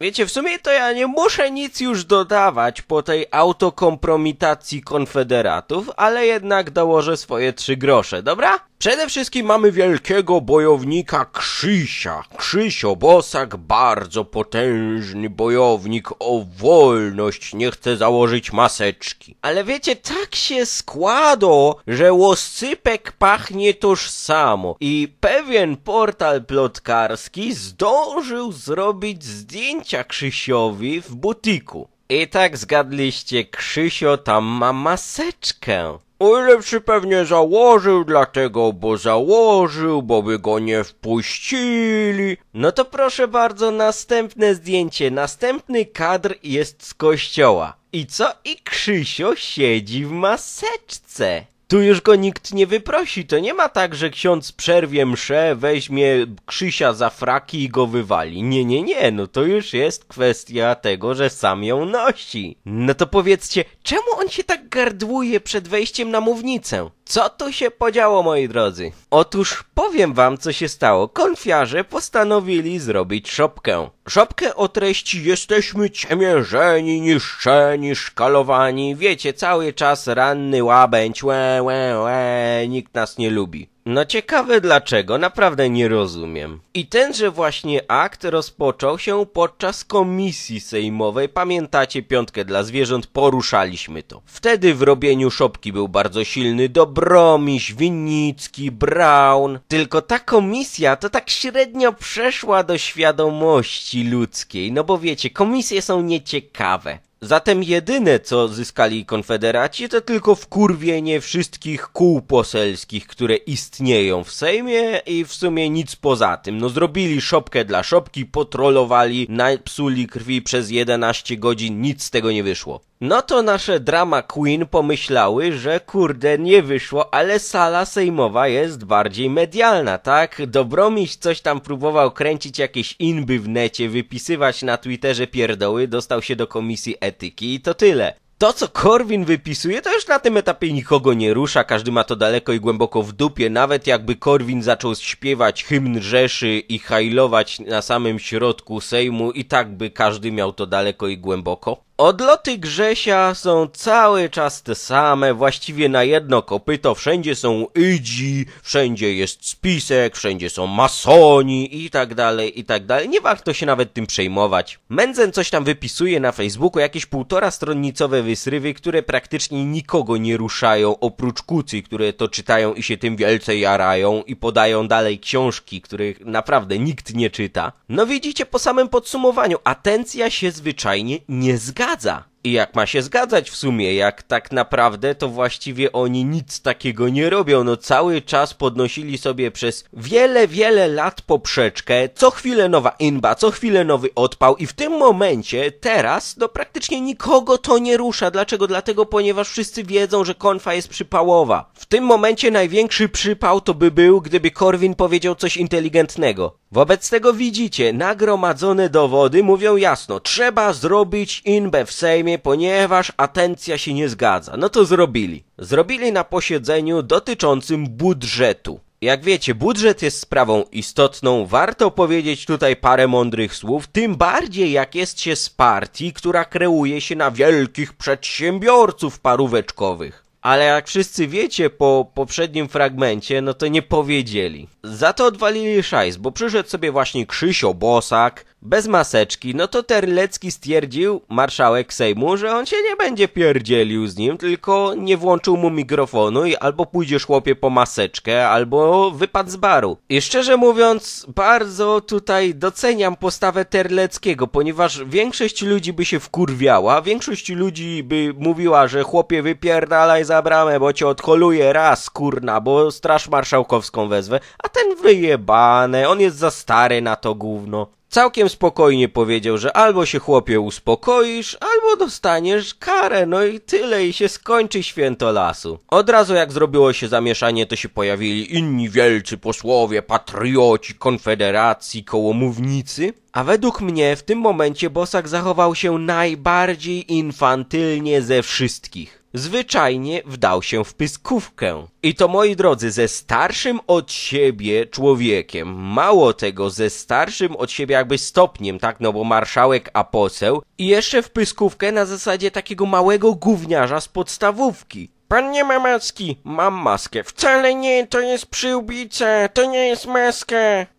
Wiecie, w sumie to ja nie muszę nic już dodawać po tej autokompromitacji konfederatów, ale jednak dołożę swoje trzy grosze, dobra? Przede wszystkim mamy wielkiego bojownika Krzysia. Krzysio Bosak, bardzo potężny bojownik o wolność, nie chce założyć maseczki. Ale wiecie, tak się składo, że łoscypek pachnie toż samo i pewien portal plotkarski zdążył zrobić zdjęcia Krzysiowi w butiku. I tak zgadliście, Krzysio tam ma maseczkę. O ile przy pewnie założył dlatego, bo założył, bo by go nie wpuścili. No to proszę bardzo, następne zdjęcie, następny kadr jest z kościoła. I co? I Krzysio siedzi w maseczce. Tu już go nikt nie wyprosi, to nie ma tak, że ksiądz przerwie mszę, weźmie Krzysia za fraki i go wywali. Nie, nie, nie, no to już jest kwestia tego, że sam ją nosi. No to powiedzcie, czemu on się tak gardłuje przed wejściem na mównicę? Co tu się podziało, moi drodzy? Otóż powiem wam, co się stało. Konfiarze postanowili zrobić szopkę. Żabkę o treści jesteśmy ciemierzeni, niszczeni, szkalowani, wiecie, cały czas ranny łabędź, łe, łe, łe, nikt nas nie lubi. No ciekawe dlaczego, naprawdę nie rozumiem. I tenże właśnie akt rozpoczął się podczas komisji sejmowej. Pamiętacie piątkę dla zwierząt? Poruszaliśmy to. Wtedy w robieniu szopki był bardzo silny Dobromiś, Winnicki, Brown. Tylko ta komisja to tak średnio przeszła do świadomości ludzkiej. No bo wiecie, komisje są nieciekawe. Zatem jedyne, co zyskali konfederaci, to tylko wkurwienie wszystkich kół poselskich, które istnieją w Sejmie i w sumie nic poza tym. No zrobili szopkę dla szopki, potrolowali, napsuli krwi przez 11 godzin, nic z tego nie wyszło. No to nasze drama queen pomyślały, że kurde nie wyszło, ale sala sejmowa jest bardziej medialna, tak? Dobromiś coś tam próbował kręcić jakieś inby w necie, wypisywać na Twitterze pierdoły, dostał się do komisji etyki i to tyle. To, co Korwin wypisuje, to już na tym etapie nikogo nie rusza, każdy ma to daleko i głęboko w dupie, nawet jakby Korwin zaczął śpiewać hymn Rzeszy i hajlować na samym środku Sejmu, i tak by każdy miał to daleko i głęboko. Odloty Grzesia są cały czas te same, właściwie na jedno kopyto, wszędzie są idzi, wszędzie jest spisek, wszędzie są masoni i tak dalej, i tak dalej. Nie warto się nawet tym przejmować. Mędzen coś tam wypisuje na Facebooku, jakieś półtora stronnicowe wysrywy, które praktycznie nikogo nie ruszają, oprócz kucy, które to czytają i się tym wielce jarają i podają dalej książki, których naprawdę nikt nie czyta. No widzicie po samym podsumowaniu, atencja się zwyczajnie nie zgadza przeszkadza. I jak ma się zgadzać w sumie, jak tak naprawdę to właściwie oni nic takiego nie robią. No cały czas podnosili sobie przez wiele, wiele lat poprzeczkę, co chwilę nowa inba, co chwilę nowy odpał i w tym momencie, teraz, no praktycznie nikogo to nie rusza. Dlaczego? Dlatego, ponieważ wszyscy wiedzą, że konfa jest przypałowa. W tym momencie największy przypał to by był, gdyby Korwin powiedział coś inteligentnego. Wobec tego widzicie, nagromadzone dowody mówią jasno, trzeba zrobić inbę w Sejmie, ponieważ atencja się nie zgadza. No to zrobili. Zrobili na posiedzeniu dotyczącym budżetu. Jak wiecie, budżet jest sprawą istotną, warto powiedzieć tutaj parę mądrych słów, tym bardziej jak jest się z partii, która kreuje się na wielkich przedsiębiorców paróweczkowych. Ale jak wszyscy wiecie po poprzednim fragmencie, no to nie powiedzieli. Za to odwalili szajs, bo przyszedł sobie właśnie Krzysio Bosak, bez maseczki, no to Terlecki stwierdził, marszałek Sejmu, że on się nie będzie pierdzielił z nim, tylko nie włączył mu mikrofonu i albo pójdziesz chłopie po maseczkę, albo wypad z baru. I szczerze mówiąc, bardzo tutaj doceniam postawę Terleckiego, ponieważ większość ludzi by się wkurwiała, większość ludzi by mówiła, że chłopie wypierdalaj za bramę, bo cię odholuje raz, kurna, bo straż marszałkowską wezwę, a ten wyjebane, on jest za stary na to gówno całkiem spokojnie powiedział, że albo się chłopie uspokoisz, albo dostaniesz karę, no i tyle i się skończy święto lasu. Od razu jak zrobiło się zamieszanie, to się pojawili inni wielcy posłowie, patrioci, konfederacji, kołomównicy. A według mnie w tym momencie Bosak zachował się najbardziej infantylnie ze wszystkich zwyczajnie wdał się w pyskówkę. I to, moi drodzy, ze starszym od siebie człowiekiem, mało tego, ze starszym od siebie jakby stopniem, tak, no bo marszałek a poseł, i jeszcze w pyskówkę na zasadzie takiego małego gówniarza z podstawówki. Pan nie ma maski. Mam maskę. Wcale nie, to jest przyłbice. to nie jest maska.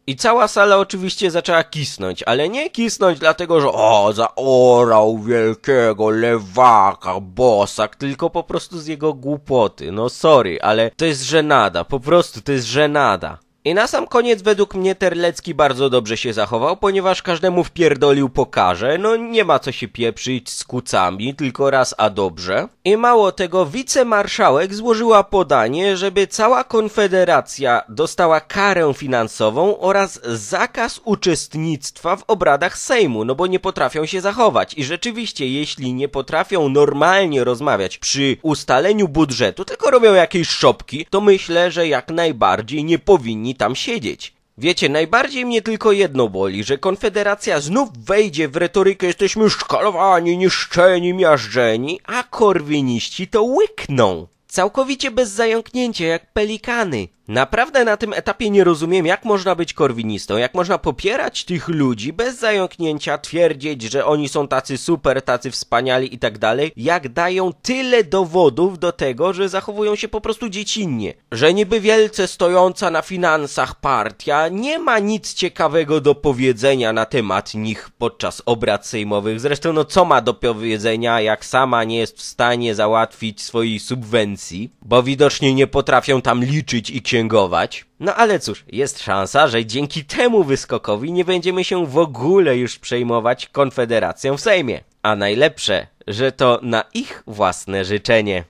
I cała sala oczywiście zaczęła kisnąć, ale nie kisnąć dlatego, że o, zaorał wielkiego lewaka, bosak, tylko po prostu z jego głupoty. No sorry, ale to jest żenada, po prostu to jest żenada. I na sam koniec według mnie Terlecki bardzo dobrze się zachował, ponieważ każdemu wpierdolił pokaże, no nie ma co się pieprzyć z kucami, tylko raz a dobrze. I mało tego, wicemarszałek złożyła podanie, żeby cała konfederacja dostała karę finansową oraz zakaz uczestnictwa w obradach Sejmu, no bo nie potrafią się zachować. I rzeczywiście, jeśli nie potrafią normalnie rozmawiać przy ustaleniu budżetu, tylko robią jakieś szopki, to myślę, że jak najbardziej nie powinni tam siedzieć. Wiecie, najbardziej mnie tylko jedno boli, że Konfederacja znów wejdzie w retorykę jesteśmy szkalowani, niszczeni, miażdżeni, a korwiniści to łykną. Całkowicie bez zająknięcia, jak pelikany. Naprawdę na tym etapie nie rozumiem, jak można być korwinistą, jak można popierać tych ludzi bez zająknięcia, twierdzić, że oni są tacy super, tacy wspaniali i tak dalej, jak dają tyle dowodów do tego, że zachowują się po prostu dziecinnie. Że niby wielce stojąca na finansach partia nie ma nic ciekawego do powiedzenia na temat nich podczas obrad sejmowych. Zresztą no co ma do powiedzenia, jak sama nie jest w stanie załatwić swojej subwencji agencji, bo widocznie nie potrafią tam liczyć i księgować. No ale cóż, jest szansa, że dzięki temu wyskokowi nie będziemy się w ogóle już przejmować konfederacją w Sejmie. A najlepsze, że to na ich własne życzenie.